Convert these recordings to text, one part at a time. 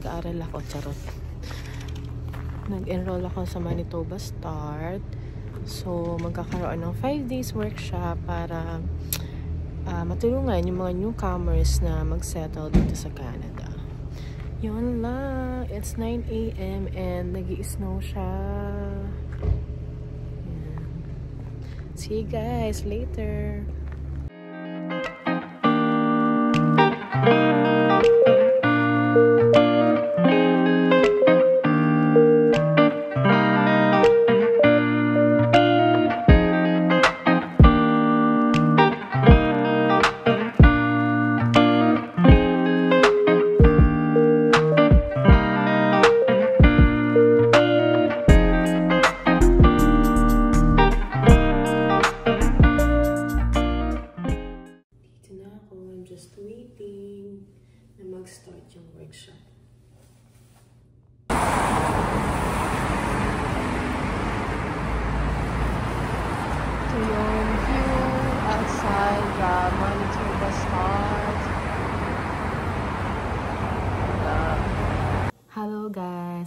nag-aaral ako, charot. Nag-enroll ako sa Manitoba Start. So, magkakaroon ng 5 days workshop para uh, matulungan yung mga newcomers na mag-settle dito sa Canada. Yun lang. It's 9 a.m. and nag snow siya. Ayan. See you guys later.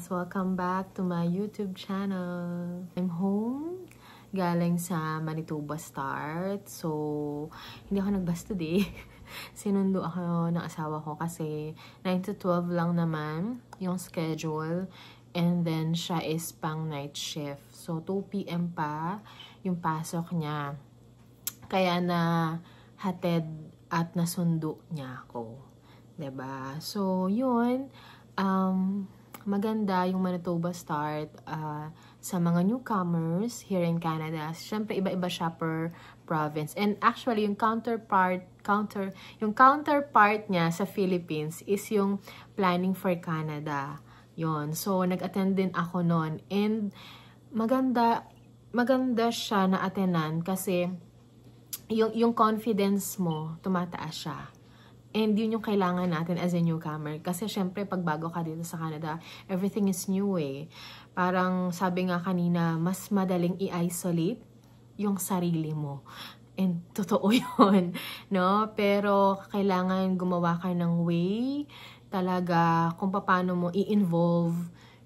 guys! Welcome back to my YouTube channel. I'm home. Galing sa Manitoba Start. So, hindi ako nag-bus today. Sinundo ako ng asawa ko kasi 9 to 12 lang naman yung schedule. And then, siya is pang night shift. So, 2 p.m. pa yung pasok niya. Kaya na hatid at nasundo niya ako. ba diba? So, yun. Um, maganda yung Manitoba start uh, sa mga newcomers here in Canada. Siyempre, iba-iba siya per province. And actually, yung counterpart, counter, yung counterpart niya sa Philippines is yung planning for Canada. yon So, nag-attend din ako noon. And maganda, maganda siya na attenan kasi yung, yung confidence mo, tumataas siya. And yun yung kailangan natin as a newcomer. Kasi syempre, pag bago ka dito sa Canada, everything is new eh. Parang sabi nga kanina, mas madaling i-isolate yung sarili mo. And totoo yun, no? Pero kailangan gumawa ka ng way talaga kung paano mo i-involve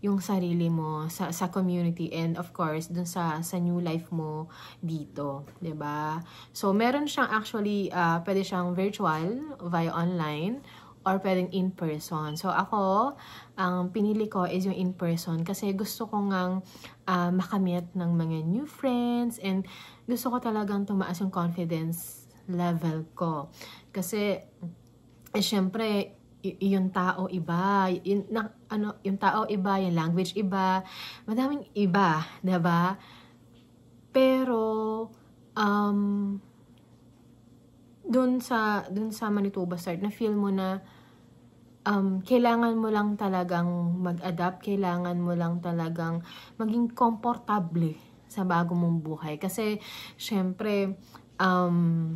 yung sarili mo sa, sa community and of course dun sa sa new life mo dito, 'di ba? So meron siyang actually uh, pwede siyang virtual via online or pwedeng in person. So ako, ang pinili ko is yung in person kasi gusto ko ngang uh, makamit ng mga new friends and gusto ko talagang tumaas yung confidence level ko. Kasi eh, syempre y- yung tao iba, yung, na, ano, yung tao iba, yung language iba, madaming iba, ba diba? Pero, um, dun sa, dun sa Manitoba start, na feel mo na, um, kailangan mo lang talagang mag-adapt, kailangan mo lang talagang maging komportable sa bago mong buhay. Kasi, syempre, um,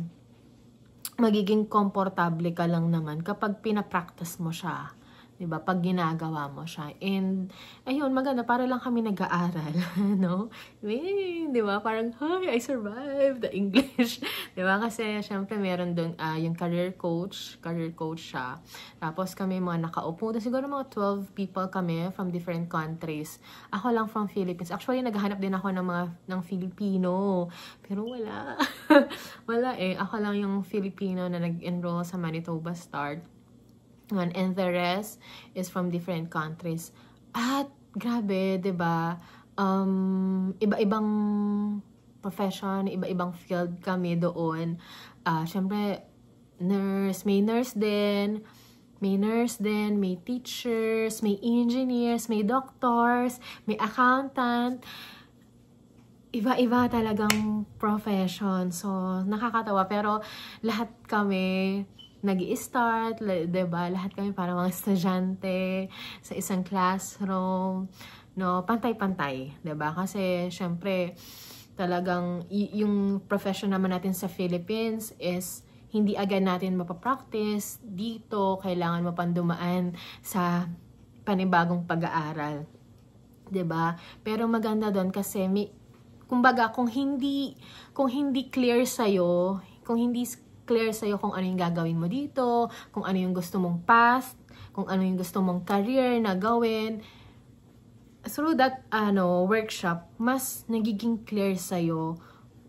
magiging komportable ka lang naman kapag pinapractice mo siya. 'di ba? Pag ginagawa mo siya. And ayun, maganda para lang kami nag-aaral, no? Eh, 'di ba? Parang, "Hi, I survived the English." 'Di ba? Kasi syempre meron doon uh, ah, yung career coach, career coach siya. Tapos kami mga nakaupo, tapos siguro mga 12 people kami from different countries. Ako lang from Philippines. Actually, naghahanap din ako ng mga ng Filipino, pero wala. wala eh. Ako lang yung Filipino na nag-enroll sa Manitoba Start man And the rest is from different countries. At grabe, 'di ba? Um iba-ibang profession, iba-ibang field kami doon. Ah, uh, syempre nurse, may nurse din, may nurse din, may teachers, may engineers, may doctors, may accountant. Iba-iba talagang profession. So, nakakatawa. Pero lahat kami, nag start ba diba? Lahat kami para mga estudyante sa isang classroom, no? Pantay-pantay, ba diba? Kasi, syempre, talagang yung profession naman natin sa Philippines is hindi agad natin mapapractice dito, kailangan mapandumaan sa panibagong pag-aaral. ba diba? Pero maganda doon kasi may, kumbaga kung hindi kung hindi clear sa'yo, kung hindi clear sa'yo kung ano yung gagawin mo dito, kung ano yung gusto mong past, kung ano yung gusto mong career na gawin. Through that ano, workshop, mas nagiging clear sa'yo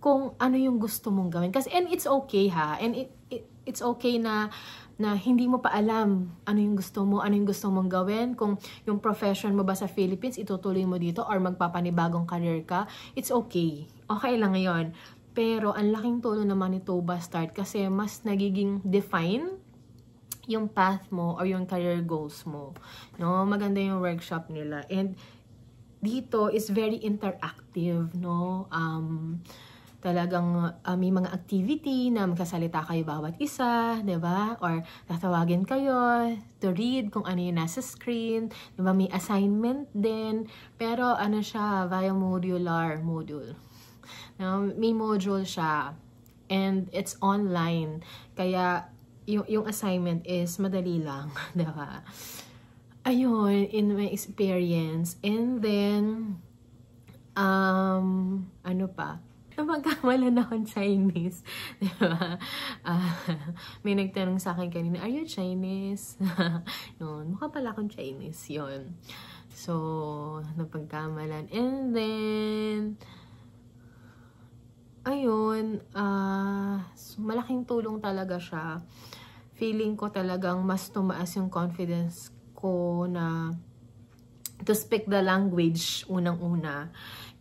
kung ano yung gusto mong gawin. Kasi, and it's okay ha, and it, it, it's okay na na hindi mo pa alam ano yung gusto mo, ano yung gusto mong gawin, kung yung profession mo ba sa Philippines, itutuloy mo dito or magpapanibagong career ka, it's okay. Okay lang yon pero ang laking tulong ng ba Start kasi mas nagiging define yung path mo or yung career goals mo. No, maganda yung workshop nila. And dito is very interactive, no? Um, talagang uh, may mga activity na magkasalita kayo bawat isa, 'di ba? Or tatawagin kayo to read kung ano yung nasa screen, 'di May assignment din, pero ano siya, via modular module. No? Um, may module siya. And it's online. Kaya yung, yung assignment is madali lang. diba? Ayun, in my experience. And then, um, ano pa? Napagkamala na akong Chinese. Diba? Uh, may nagtanong sa akin kanina, are you Chinese? yun, mukha pala akong Chinese. Yun. So, napagkamalan. And then, ayun, uh, malaking tulong talaga siya. Feeling ko talagang mas tumaas yung confidence ko na to speak the language unang-una.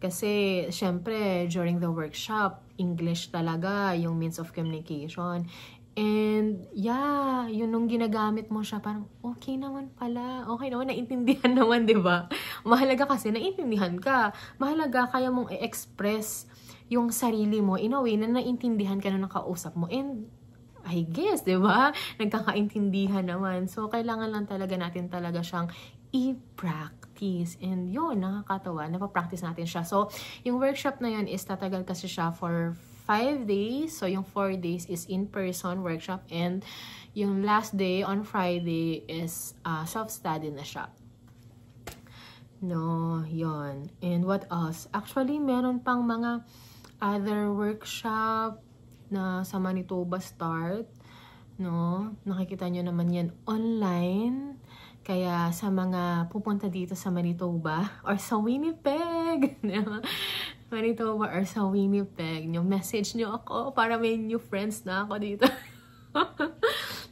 Kasi, syempre, during the workshop, English talaga yung means of communication. And, yeah, yun nung ginagamit mo siya, parang okay naman pala. Okay naman, naintindihan naman, ba diba? Mahalaga kasi, naintindihan ka. Mahalaga kaya mong i-express yung sarili mo in a way na naintindihan ka na nakausap mo. And I guess, di ba? Nagkakaintindihan naman. So, kailangan lang talaga natin talaga siyang i-practice. And yun, nakakatawa. Napapractice natin siya. So, yung workshop na yun is tatagal kasi siya for 5 days. So, yung 4 days is in-person workshop. And yung last day, on Friday, is uh, self-study na siya. No, yon. And what else? Actually, meron pang mga other workshop na sa Manitoba Start. No? Nakikita nyo naman yan online. Kaya sa mga pupunta dito sa Manitoba or sa Winnipeg, Manitoba or sa Winnipeg, nyo message nyo ako para may new friends na ako dito.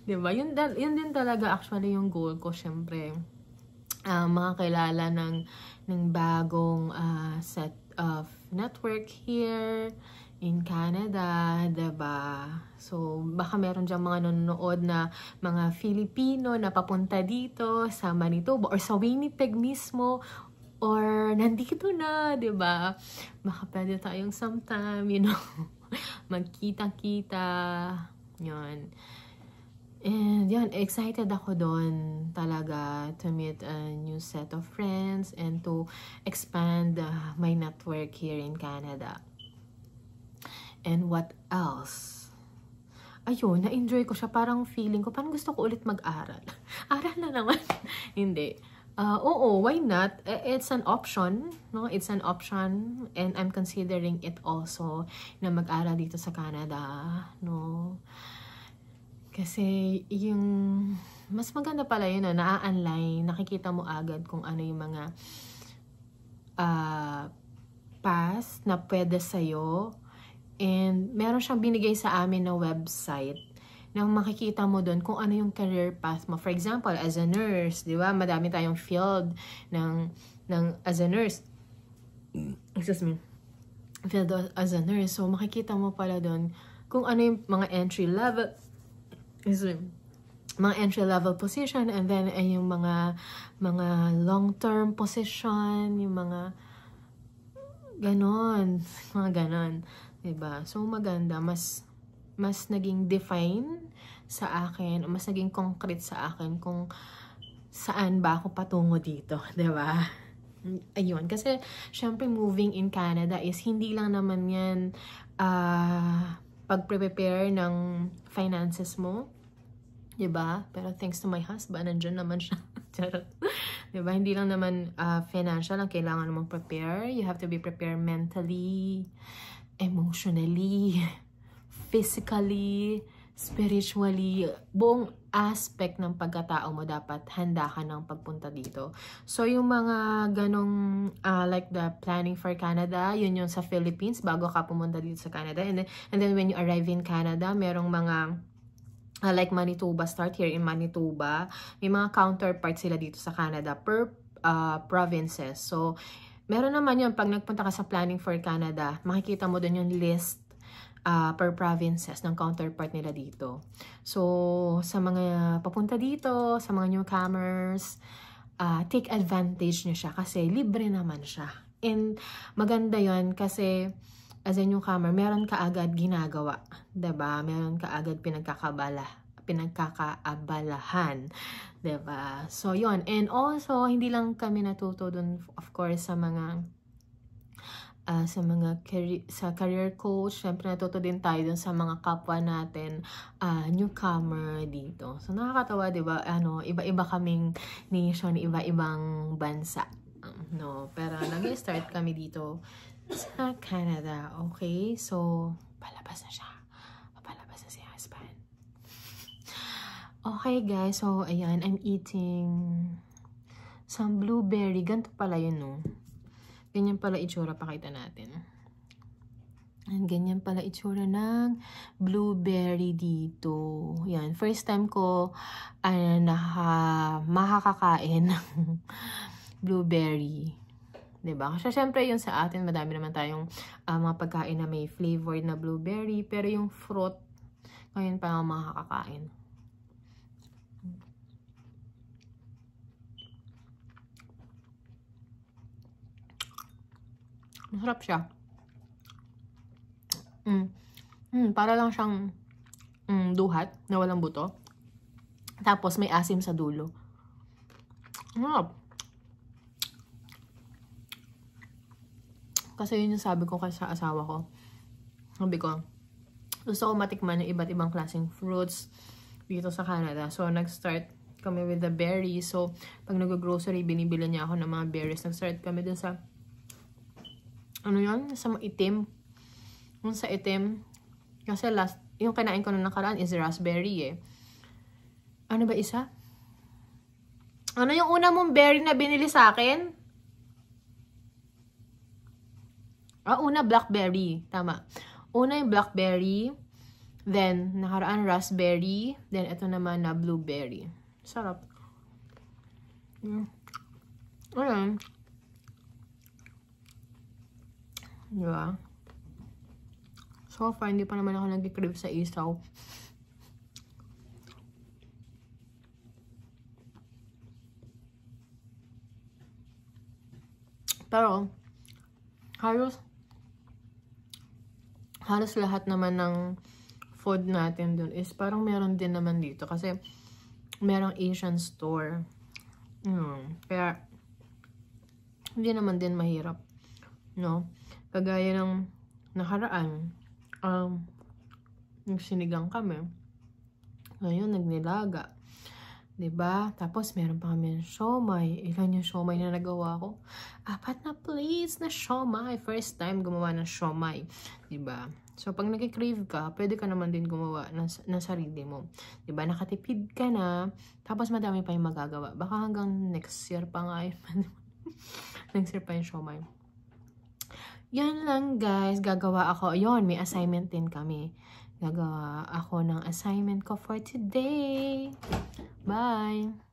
'Di ba? Yun, yun din talaga actually yung goal ko, syempre. Uh, makakilala ng ng bagong uh, set of network here in Canada, ba? Diba? So, baka meron dyan mga nanonood na mga Filipino na papunta dito sa Manitoba or sa Winnipeg mismo or nandito na, ba? Diba? Baka pwede tayong sometime, you know, magkita-kita. Yun. And yun, excited ako doon talaga to meet a new set of friends and to expand uh, my network here in Canada. And what else? Ayun, na-enjoy ko siya. Parang feeling ko, parang gusto ko ulit mag-aral. Aral na naman. Hindi. Uh, oo, why not? Eh, it's an option. No? It's an option. And I'm considering it also na mag-aral dito sa Canada. No? Kasi yung mas maganda pala yun, no? Ah, naa-online, nakikita mo agad kung ano yung mga uh, ah, pass na pwede sa'yo. And meron siyang binigay sa amin na website na makikita mo doon kung ano yung career path mo. For example, as a nurse, di ba? Madami tayong field ng, ng as a nurse. Excuse me. Field as a nurse. So, makikita mo pala doon kung ano yung mga entry level is mga entry level position and then ay eh, yung mga mga long term position yung mga ganon mga ganon diba so maganda mas mas naging define sa akin mas naging concrete sa akin kung saan ba ako patungo dito diba ayun kasi syempre moving in Canada is hindi lang naman yan ah uh, pag-prepare ng finances mo. 'di ba? Pero thanks to my husband, nandiyan naman siya. Charot. 'Di ba? Hindi lang naman uh, financial ang kailangan mong prepare. You have to be prepared mentally, emotionally, physically, spiritually, buong aspect ng pagkatao mo dapat handa ka ng pagpunta dito. So yung mga ganong uh, like the planning for Canada, yun yung sa Philippines bago ka pumunta dito sa Canada. And then, and then when you arrive in Canada, merong mga uh, like Manitoba, start here in Manitoba. May mga counterpart sila dito sa Canada per uh, provinces. So meron naman yun pag nagpunta ka sa planning for Canada, makikita mo dun yung list uh, per provinces ng counterpart nila dito. So, sa mga papunta dito, sa mga newcomers, uh, take advantage nyo siya kasi libre naman siya. And maganda yon kasi as a newcomer, meron ka agad ginagawa. ba diba? Meron ka agad pinagkakabala pinagkakaabalahan. ba diba? So, yon And also, hindi lang kami natuto dun, of course, sa mga uh, sa mga career, sa career coach. Siyempre, natuto din tayo dun sa mga kapwa natin, uh, newcomer dito. So, nakakatawa, di ba? Ano, iba-iba kaming nation, iba-ibang bansa. No, pero nag-start kami dito sa Canada. Okay? So, palabas na siya. Papalabas na si husband. Okay, guys. So, ayan. I'm eating some blueberry. Ganito pala yun, no? Ganyan pala itsura, pakita natin. And ganyan pala itsura ng blueberry dito. Yan, first time ko uh, ah, naka, makakakain ng blueberry. 'di ba? Kasi syempre 'yun sa atin, madami naman tayong uh, mga pagkain na may flavored na blueberry, pero yung fruit ngayon pa lang makakakain. Masarap siya. Mm. Mm, para lang siyang mm, duhat na walang buto. Tapos may asim sa dulo. Masarap. Kasi yun yung sabi ko kasi sa asawa ko. Sabi ko, gusto ko matikman yung iba't ibang klaseng fruits dito sa Canada. So, nag-start kami with the berries. So, pag nag-grocery, binibili niya ako ng mga berries. Nag-start kami dun sa ano yon sa maitim. Yung sa itim. Kasi last, yung kinain ko na nakaraan is raspberry eh. Ano ba isa? Ano yung una mong berry na binili sa akin? Ah, una blackberry. Tama. Una yung blackberry. Then, nakaraan raspberry. Then, ito naman na blueberry. Sarap. Mm. Ayan. Di ba? So far, hindi pa naman ako nag-crave sa isaw. Pero, halos, halos lahat naman ng food natin dun is parang meron din naman dito. Kasi, merong Asian store. Mm, kaya, hindi naman din mahirap. No? Kagaya ng nakaraan, um, nagsinigang kami. Ngayon, nagnilaga. ba? Diba? Tapos, meron pa kami ng siomay. Ilan yung siomay na nagawa ko? Apat na please na siomay. First time gumawa ng siomay. ba? Diba? So, pag nag-crave ka, pwede ka naman din gumawa ng, ng sarili mo. ba? Diba? Nakatipid ka na. Tapos, madami pa yung magagawa. Baka hanggang next year pa nga. next year pa yung siomay. Yan lang guys, gagawa ako. Yon, may assignment din kami. Gagawa ako ng assignment ko for today. Bye!